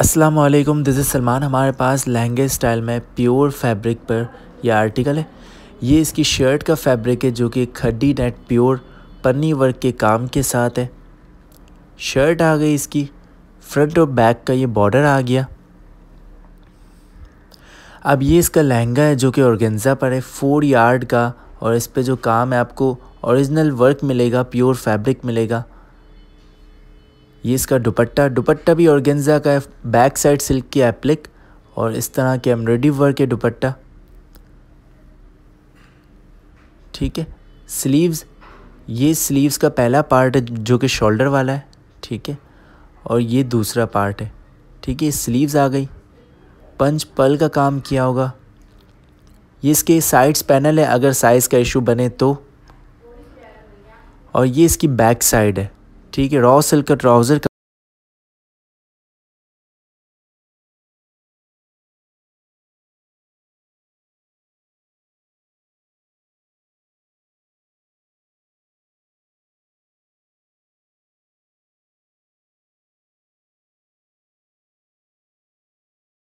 अस्सलाम वालेकुम this is Salman हमारे पास लहंगे स्टाइल में प्योर फैब्रिक पर यह आर्टिकल है ये इसकी शर्ट का फैब्रिक है जो कि खड्डी नेट प्योर पन्नी वर्क के काम के साथ है शर्ट आ गई इसकी फ्रंट और बैक का ये बॉर्डर आ गया अब ये इसका लहंगा है जो कि ऑर्गेन्जा पर है फोर यार्ड का और इस पर जो काम है आपको ओरिजिनल वर्क मिलेगा प्योर फैब्रिक मिलेगा ये इसका दुपट्टा दुपट्टा भी गेंजा का है बैक साइड सिल्क की एप्लिक और इस तरह के एम्ब्रॉयडरी वर्क है दुपट्टा ठीक है स्लीव्स ये स्लीव्स का पहला पार्ट है जो कि शोल्डर वाला है ठीक है और ये दूसरा पार्ट है ठीक है स्लीव्स आ गई पंच पल का काम किया होगा ये इसके साइड्स पैनल है अगर साइज़ का इशू बने तो और ये इसकी बैक साइड है ठीक है रॉ सिल्क का ट्राउज़र